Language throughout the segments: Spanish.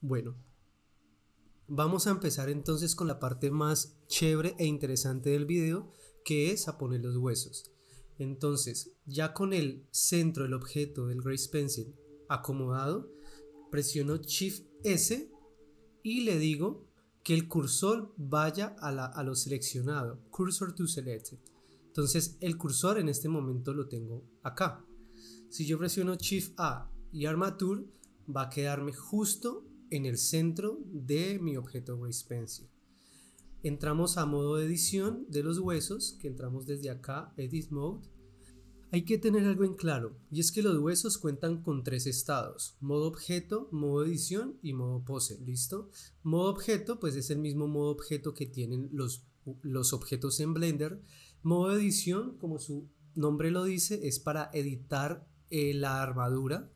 Bueno, vamos a empezar entonces con la parte más chévere e interesante del video, que es a poner los huesos. Entonces, ya con el centro del objeto del Grace Pencil acomodado, presiono Shift S y le digo que el cursor vaya a, a lo seleccionado, Cursor to Selected. Entonces, el cursor en este momento lo tengo acá. Si yo presiono Shift A y Armature, va a quedarme justo en el centro de mi objeto grace Pencil. Entramos a modo de edición de los huesos, que entramos desde acá, Edit Mode. Hay que tener algo en claro, y es que los huesos cuentan con tres estados, modo objeto, modo edición y modo pose, ¿listo? Modo objeto, pues es el mismo modo objeto que tienen los, los objetos en Blender. Modo edición, como su nombre lo dice, es para editar eh, la armadura,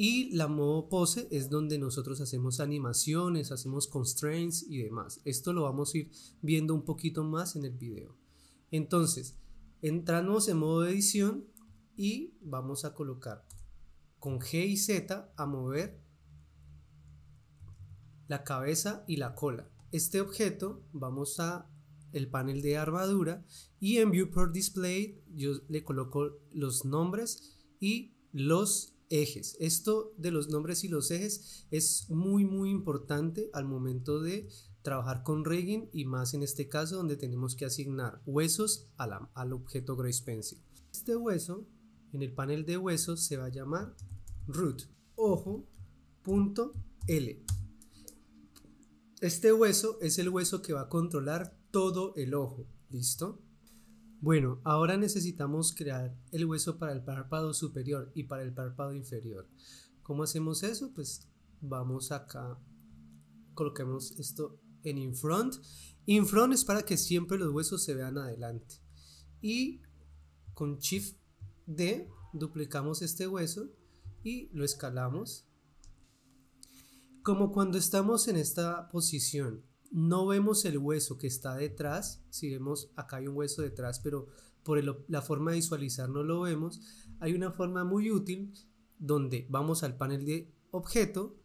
y la modo pose es donde nosotros hacemos animaciones, hacemos constraints y demás. Esto lo vamos a ir viendo un poquito más en el video. Entonces, entramos en modo de edición y vamos a colocar con G y Z a mover la cabeza y la cola. Este objeto vamos a el panel de armadura y en Viewport Display yo le coloco los nombres y los ejes. Esto de los nombres y los ejes es muy muy importante al momento de trabajar con rigging y más en este caso donde tenemos que asignar huesos al objeto Grace Pencil. Este hueso en el panel de huesos se va a llamar root ojo L. Este hueso es el hueso que va a controlar todo el ojo, ¿listo? Bueno, ahora necesitamos crear el hueso para el párpado superior y para el párpado inferior. ¿Cómo hacemos eso? Pues vamos acá, coloquemos esto en in front in front es para que siempre los huesos se vean adelante. Y con Shift D duplicamos este hueso y lo escalamos. Como cuando estamos en esta posición no vemos el hueso que está detrás, si vemos acá hay un hueso detrás, pero por la forma de visualizar no lo vemos, hay una forma muy útil donde vamos al panel de objeto,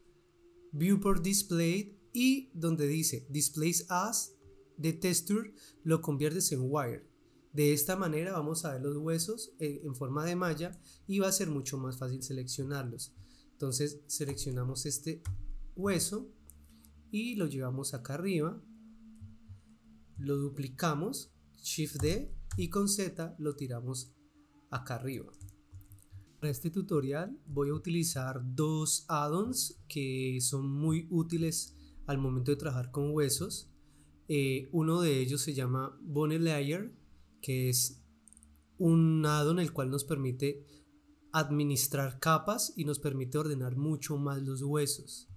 Viewport Displayed y donde dice Displays As de Texture lo conviertes en Wire. De esta manera vamos a ver los huesos eh, en forma de malla y va a ser mucho más fácil seleccionarlos. Entonces seleccionamos este hueso y lo llevamos acá arriba, lo duplicamos, Shift D y con Z lo tiramos acá arriba. Para este tutorial voy a utilizar dos add-ons que son muy útiles al momento de trabajar con huesos. Eh, uno de ellos se llama Bone Layer, que es un addon el cual nos permite administrar capas y nos permite ordenar mucho más los huesos.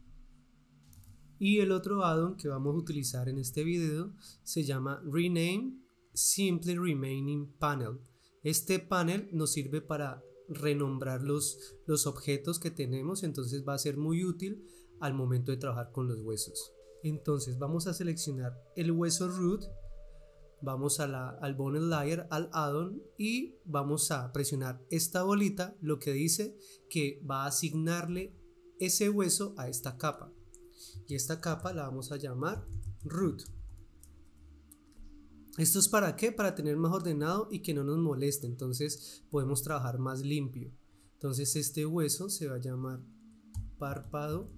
Y el otro addon que vamos a utilizar en este video se llama Rename Simply Remaining Panel. Este panel nos sirve para renombrar los, los objetos que tenemos, entonces va a ser muy útil al momento de trabajar con los huesos. Entonces vamos a seleccionar el hueso root, vamos a la, al bone layer, al addon y vamos a presionar esta bolita, lo que dice que va a asignarle ese hueso a esta capa y esta capa la vamos a llamar root. ¿Esto es para qué? Para tener más ordenado y que no nos moleste, entonces podemos trabajar más limpio. Entonces este hueso se va a llamar párpado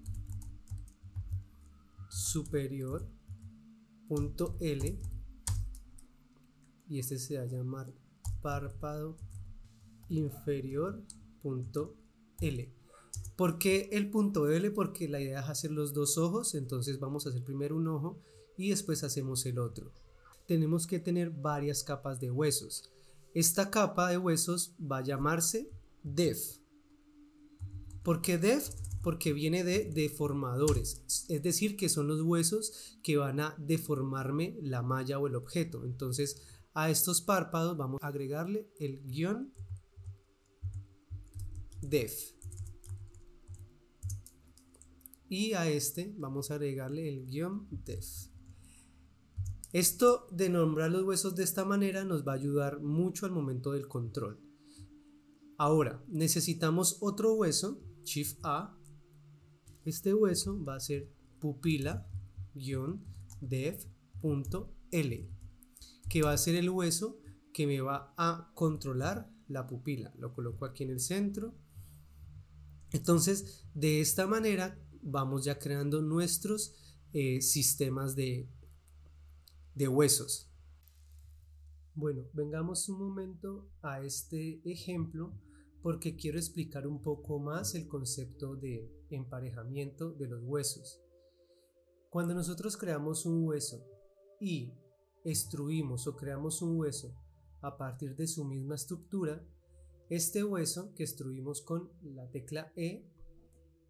superior punto L y este se va a llamar párpado inferior punto L. ¿Por qué el punto L? Porque la idea es hacer los dos ojos, entonces vamos a hacer primero un ojo y después hacemos el otro. Tenemos que tener varias capas de huesos. Esta capa de huesos va a llamarse def. ¿Por qué def? Porque viene de deformadores, es decir, que son los huesos que van a deformarme la malla o el objeto. Entonces, a estos párpados vamos a agregarle el guión def y a este vamos a agregarle el guión def Esto de nombrar los huesos de esta manera nos va a ayudar mucho al momento del control. Ahora, necesitamos otro hueso, Shift A. Este hueso va a ser pupila-dev.l, que va a ser el hueso que me va a controlar la pupila. Lo coloco aquí en el centro. Entonces, de esta manera vamos ya creando nuestros eh, sistemas de, de huesos. Bueno, vengamos un momento a este ejemplo porque quiero explicar un poco más el concepto de emparejamiento de los huesos. Cuando nosotros creamos un hueso y extruimos o creamos un hueso a partir de su misma estructura, este hueso que extruimos con la tecla E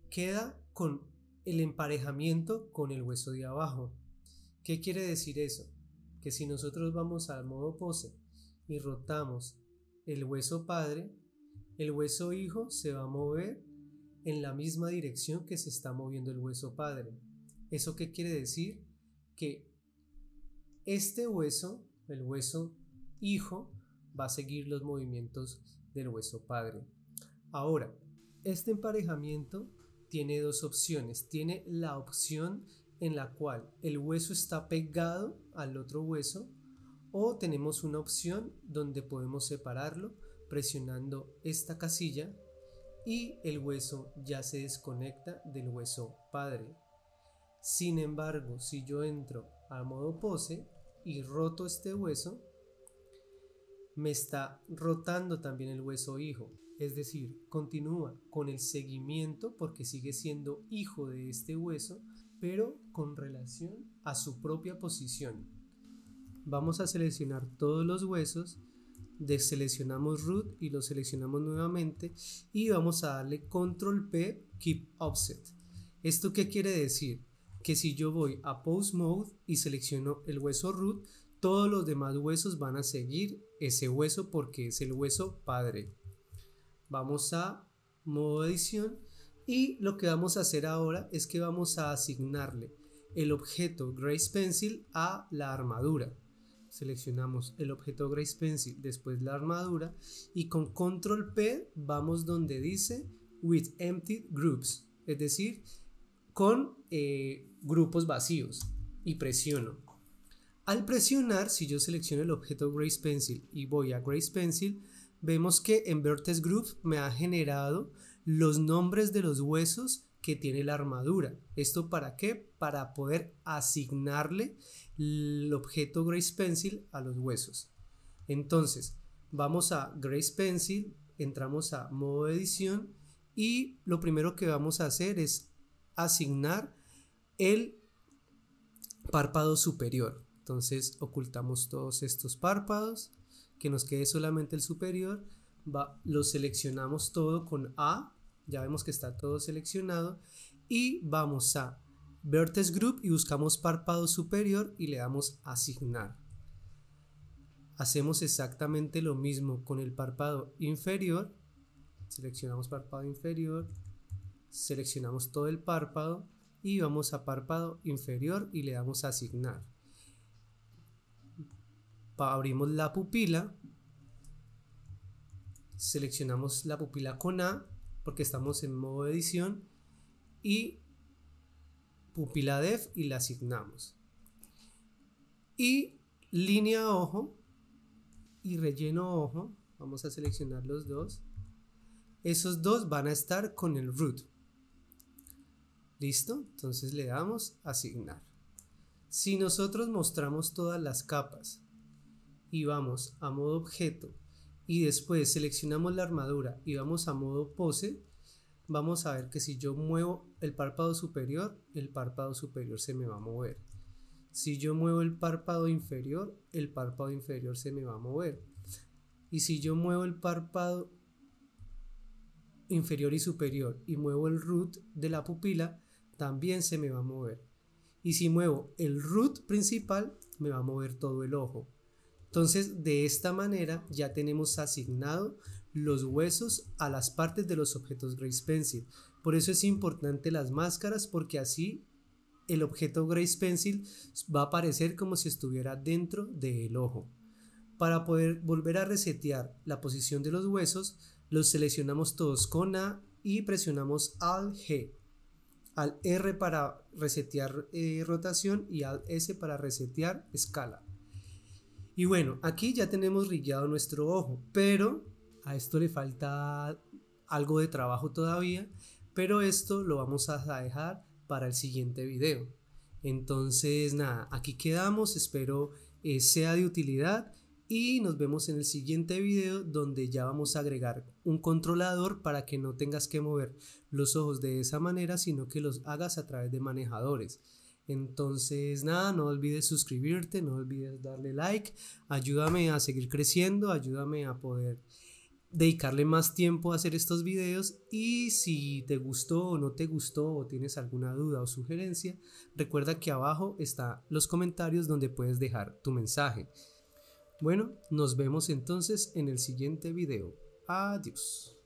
queda con el emparejamiento con el hueso de abajo. ¿Qué quiere decir eso? Que si nosotros vamos al modo pose y rotamos el hueso padre, el hueso hijo se va a mover en la misma dirección que se está moviendo el hueso padre. ¿Eso qué quiere decir? Que este hueso, el hueso hijo, va a seguir los movimientos del hueso padre. Ahora, este emparejamiento tiene dos opciones. Tiene la opción en la cual el hueso está pegado al otro hueso o tenemos una opción donde podemos separarlo presionando esta casilla y el hueso ya se desconecta del hueso padre. Sin embargo, si yo entro al modo pose y roto este hueso, me está rotando también el hueso hijo. Es decir, continúa con el seguimiento porque sigue siendo hijo de este hueso, pero con relación a su propia posición. Vamos a seleccionar todos los huesos, deseleccionamos root y lo seleccionamos nuevamente y vamos a darle control P, keep offset. ¿Esto qué quiere decir? Que si yo voy a post mode y selecciono el hueso root, todos los demás huesos van a seguir ese hueso porque es el hueso padre. Vamos a modo edición y lo que vamos a hacer ahora es que vamos a asignarle el objeto Grace Pencil a la armadura. Seleccionamos el objeto Grace Pencil, después la armadura y con Control P vamos donde dice with empty groups, es decir, con eh, grupos vacíos y presiono. Al presionar, si yo selecciono el objeto Grace Pencil y voy a Grace Pencil, vemos que en Vertex Group me ha generado los nombres de los huesos que tiene la armadura. ¿Esto para qué? Para poder asignarle el objeto Grace Pencil a los huesos. Entonces, vamos a Grace Pencil, entramos a modo edición y lo primero que vamos a hacer es asignar el párpado superior. Entonces, ocultamos todos estos párpados que nos quede solamente el superior, lo seleccionamos todo con A, ya vemos que está todo seleccionado, y vamos a Vertex Group y buscamos párpado superior y le damos asignar. Hacemos exactamente lo mismo con el párpado inferior, seleccionamos párpado inferior, seleccionamos todo el párpado y vamos a párpado inferior y le damos asignar abrimos la pupila, seleccionamos la pupila con A porque estamos en modo edición y pupila def y la asignamos. Y línea ojo y relleno ojo, vamos a seleccionar los dos. Esos dos van a estar con el root. ¿Listo? Entonces le damos asignar. Si nosotros mostramos todas las capas y vamos a modo objeto y después seleccionamos la armadura y vamos a modo pose, vamos a ver que si yo muevo el párpado superior, el párpado superior se me va a mover. Si yo muevo el párpado inferior, el párpado inferior se me va a mover. Y si yo muevo el párpado inferior y superior y muevo el root de la pupila, también se me va a mover. Y si muevo el root principal, me va a mover todo el ojo. Entonces, de esta manera ya tenemos asignado los huesos a las partes de los objetos Grace Pencil. Por eso es importante las máscaras porque así el objeto Grace Pencil va a aparecer como si estuviera dentro del ojo. Para poder volver a resetear la posición de los huesos, los seleccionamos todos con A y presionamos al G. Al R para resetear eh, rotación y al S para resetear escala. Y bueno, aquí ya tenemos rillado nuestro ojo, pero a esto le falta algo de trabajo todavía, pero esto lo vamos a dejar para el siguiente video. Entonces, nada, aquí quedamos, espero eh, sea de utilidad y nos vemos en el siguiente video donde ya vamos a agregar un controlador para que no tengas que mover los ojos de esa manera, sino que los hagas a través de manejadores. Entonces, nada, no olvides suscribirte, no olvides darle like, ayúdame a seguir creciendo, ayúdame a poder dedicarle más tiempo a hacer estos videos y si te gustó o no te gustó o tienes alguna duda o sugerencia, recuerda que abajo están los comentarios donde puedes dejar tu mensaje. Bueno, nos vemos entonces en el siguiente video. Adiós.